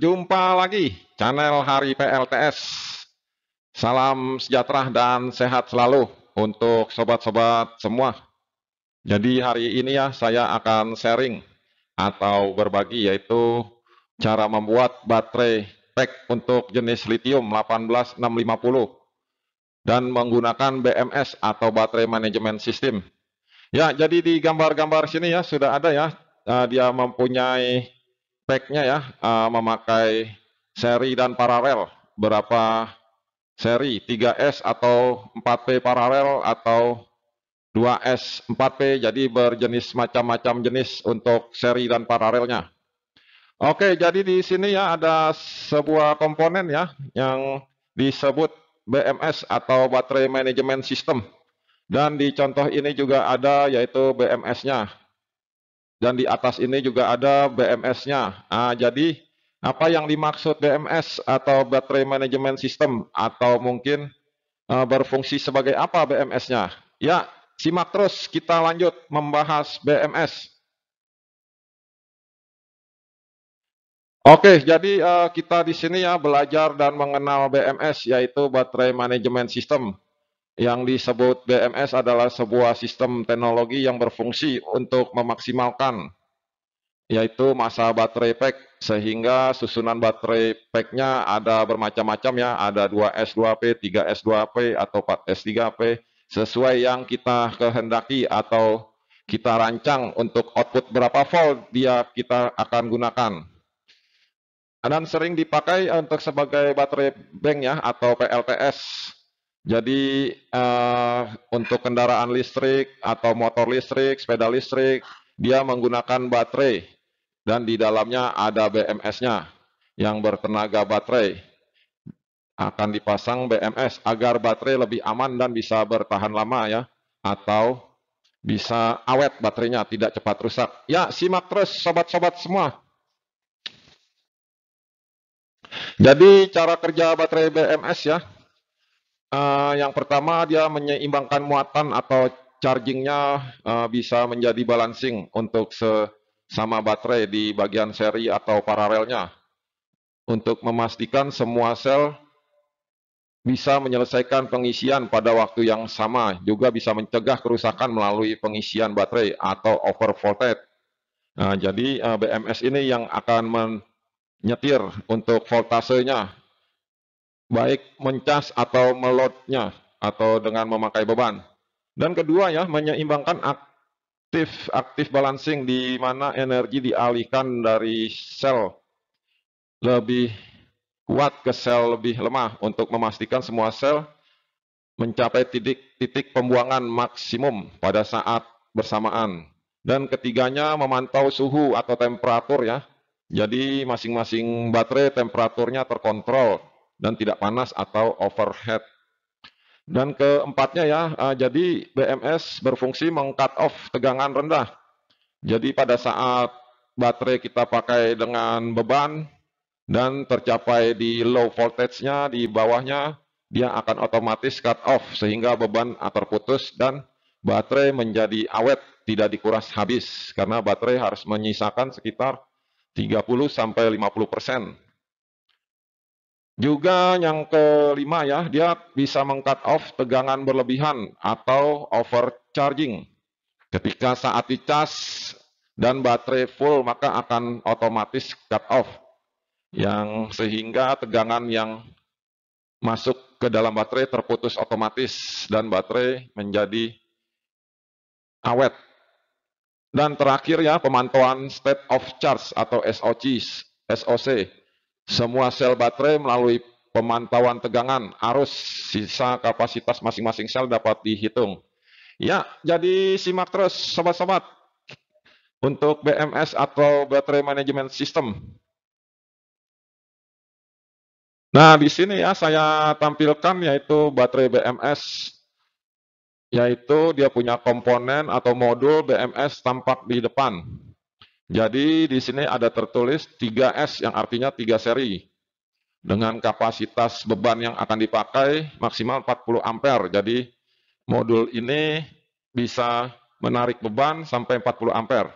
jumpa lagi channel Hari PLTS. Salam sejahtera dan sehat selalu untuk sobat-sobat semua. Jadi hari ini ya saya akan sharing atau berbagi yaitu cara membuat baterai pack untuk jenis lithium 18650 dan menggunakan BMS atau baterai manajemen sistem Ya, jadi di gambar-gambar sini ya sudah ada ya eh, dia mempunyai speknya ya, uh, memakai seri dan paralel, berapa seri, 3S atau 4P paralel atau 2S 4P, jadi berjenis macam-macam jenis untuk seri dan paralelnya. Oke, jadi di sini ya ada sebuah komponen ya yang disebut BMS atau Battery Management System. Dan di contoh ini juga ada yaitu BMS-nya. Dan di atas ini juga ada BMS-nya. Nah, jadi apa yang dimaksud BMS atau Battery Management System atau mungkin uh, berfungsi sebagai apa BMS-nya? Ya, simak terus kita lanjut membahas BMS. Oke, jadi uh, kita di sini ya belajar dan mengenal BMS yaitu Battery Management System yang disebut BMS adalah sebuah sistem teknologi yang berfungsi untuk memaksimalkan yaitu masa baterai pack sehingga susunan baterai packnya ada bermacam-macam ya ada 2S2P, 3S2P atau 4S3P sesuai yang kita kehendaki atau kita rancang untuk output berapa volt dia kita akan gunakan dan sering dipakai untuk sebagai baterai bank ya atau PLTS jadi uh, untuk kendaraan listrik atau motor listrik, sepeda listrik, dia menggunakan baterai dan di dalamnya ada BMS-nya yang bertenaga baterai. Akan dipasang BMS agar baterai lebih aman dan bisa bertahan lama ya atau bisa awet baterainya, tidak cepat rusak. Ya, simak terus sobat-sobat semua. Jadi cara kerja baterai BMS ya. Uh, yang pertama dia menyeimbangkan muatan atau chargingnya uh, bisa menjadi balancing untuk sesama baterai di bagian seri atau paralelnya untuk memastikan semua sel bisa menyelesaikan pengisian pada waktu yang sama juga bisa mencegah kerusakan melalui pengisian baterai atau overvoltage. Nah, jadi uh, eh, BMS ini yang akan menyetir untuk voltasenya baik mencas atau melotnya atau dengan memakai beban. Dan kedua ya, menyeimbangkan aktif aktif balancing di mana energi dialihkan dari sel lebih kuat ke sel lebih lemah untuk memastikan semua sel mencapai titik-titik pembuangan maksimum pada saat bersamaan. Dan ketiganya memantau suhu atau temperatur ya. Jadi masing-masing baterai temperaturnya terkontrol dan tidak panas atau overhead. Dan keempatnya ya, eh, jadi BMS berfungsi meng-cut off tegangan rendah. Jadi pada saat baterai kita pakai dengan beban dan tercapai di low voltage-nya, di bawahnya, dia akan otomatis cut off sehingga beban terputus dan baterai menjadi awet, tidak dikuras habis karena baterai harus menyisakan sekitar 30 50% juga yang kelima ya, dia bisa mengcut off tegangan berlebihan atau overcharging. Ketika saat dicas dan baterai full maka akan otomatis cut off. Yang sehingga tegangan yang masuk ke dalam baterai terputus otomatis dan baterai menjadi awet. Dan terakhir ya pemantauan state of charge atau SOC. SOC semua sel baterai melalui pemantauan tegangan arus sisa kapasitas masing-masing sel dapat dihitung. Ya, jadi simak terus sobat-sobat untuk BMS atau Battery Management System. Nah, di sini ya saya tampilkan yaitu baterai BMS yaitu dia punya komponen atau modul BMS tampak di depan. Jadi di sini ada tertulis 3S yang artinya 3 seri. Dengan kapasitas beban yang akan dipakai maksimal 40 ampere. Jadi modul ini bisa menarik beban sampai 40 ampere.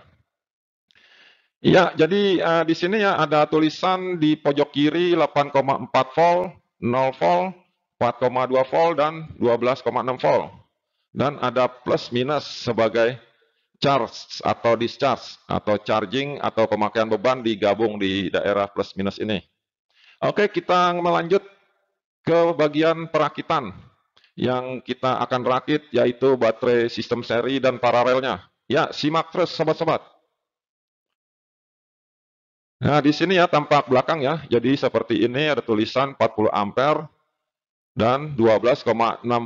Ya, jadi uh, di sini ya ada tulisan di pojok kiri 8,4 volt, 0 volt, 4,2 volt dan 12,6 volt. Dan ada plus minus sebagai charge atau discharge atau charging atau pemakaian beban digabung di daerah plus minus ini. Oke, kita melanjut ke bagian perakitan yang kita akan rakit yaitu baterai sistem seri dan paralelnya. Ya, simak terus sobat-sobat. Nah, di sini ya tampak belakang ya. Jadi seperti ini ada tulisan 40 ampere dan 12,6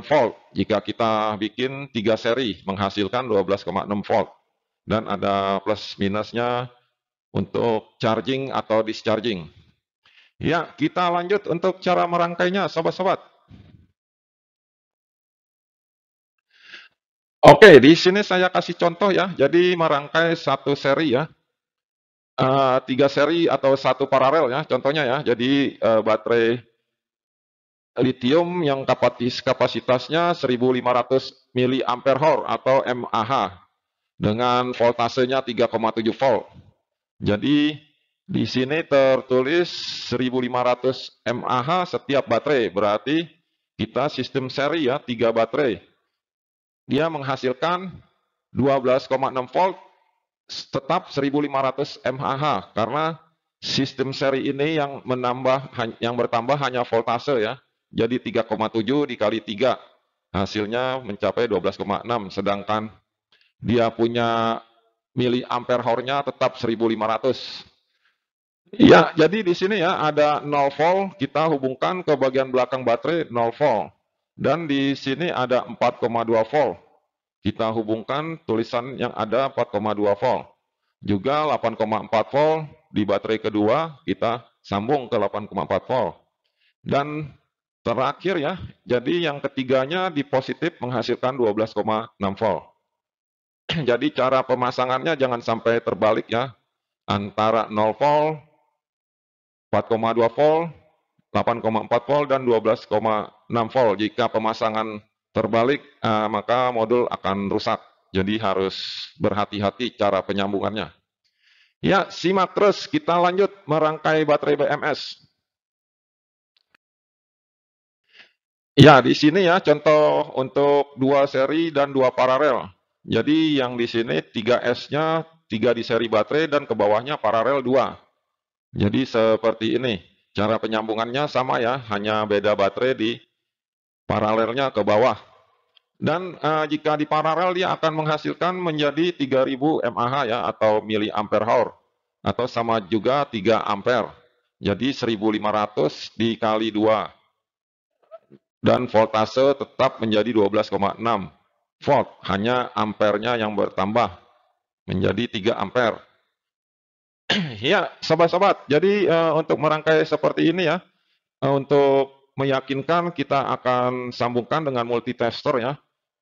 volt jika kita bikin 3 seri menghasilkan 12,6 volt dan ada plus minusnya untuk charging atau discharging ya kita lanjut untuk cara merangkainya sobat-sobat Oke, di sini saya kasih contoh ya. Jadi merangkai satu seri ya, uh, tiga seri atau satu paralel ya. Contohnya ya. Jadi eh, baterai litium yang kapasitasnya 1500 mAh atau mAh dengan voltasenya 3,7 volt. Jadi di sini tertulis 1500 mAh setiap baterai, berarti kita sistem seri ya, 3 baterai. Dia menghasilkan 12,6 volt tetap 1500 mAh karena sistem seri ini yang menambah yang bertambah hanya voltase ya. Jadi 3,7 dikali 3 hasilnya mencapai 12,6 sedangkan dia punya mili ampere hornya tetap 1500. Ya, jadi di sini ya ada 0 volt kita hubungkan ke bagian belakang baterai 0 volt dan di sini ada 4,2 volt. Kita hubungkan tulisan yang ada 4,2 volt. Juga 8,4 volt di baterai kedua kita sambung ke 8,4 volt. Dan Terakhir ya, jadi yang ketiganya di positif menghasilkan 12,6 volt. jadi cara pemasangannya jangan sampai terbalik ya, antara 0 volt, 4,2 volt, 8,4 volt, dan 12,6 volt. Jika pemasangan terbalik, eh, maka modul akan rusak. Jadi harus berhati-hati cara penyambungannya. Ya, simak terus. Kita lanjut merangkai baterai BMS. Ya, di sini ya contoh untuk dua seri dan dua paralel. Jadi yang di sini 3S-nya 3 di seri baterai dan ke bawahnya paralel 2. Jadi seperti ini. Cara penyambungannya sama ya, hanya beda baterai di paralelnya ke bawah. Dan eh, jika di paralel dia akan menghasilkan menjadi 3000 mAh ya atau mili ampere hour atau sama juga 3 ampere. Jadi 1500 dikali 2 dan voltase tetap menjadi 12,6 volt. Hanya ampernya yang bertambah menjadi 3 ampere. ya, sobat-sobat. Jadi uh, untuk merangkai seperti ini ya, uh, untuk meyakinkan kita akan sambungkan dengan multitester ya,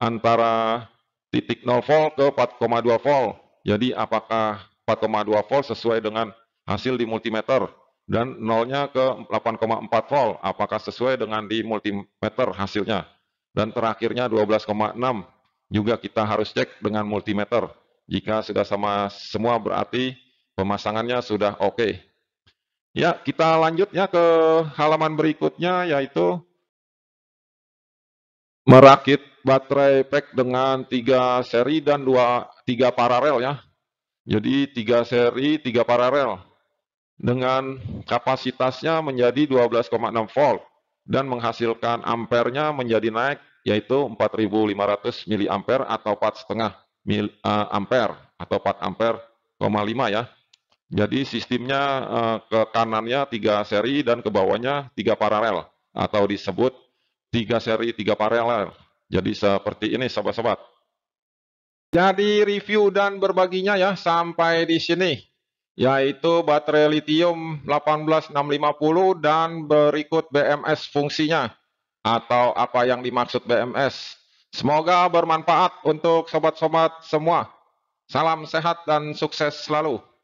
antara titik 0 volt ke 4,2 volt. Jadi apakah 4,2 volt sesuai dengan hasil di multimeter? dan nolnya ke 8,4 volt. Apakah sesuai dengan di multimeter hasilnya? Dan terakhirnya 12,6 juga kita harus cek dengan multimeter. Jika sudah sama semua berarti pemasangannya sudah oke. Okay. Ya, kita lanjutnya ke halaman berikutnya yaitu merakit baterai pack dengan 3 seri dan 2 3 paralel ya. Jadi 3 seri, 3 paralel dengan kapasitasnya menjadi 12,6 volt dan menghasilkan ampernya menjadi naik yaitu 4500 mA atau 4,5 eh, ampere atau 4 ampere 0,5 ya. Jadi sistemnya eh, ke kanannya 3 seri dan ke bawahnya 3 paralel atau disebut 3 seri 3 paralel. Jadi seperti ini sobat-sobat. Jadi review dan berbaginya ya sampai di sini yaitu baterai litium 18650 dan berikut BMS fungsinya atau apa yang dimaksud BMS. Semoga bermanfaat untuk sobat-sobat semua. Salam sehat dan sukses selalu.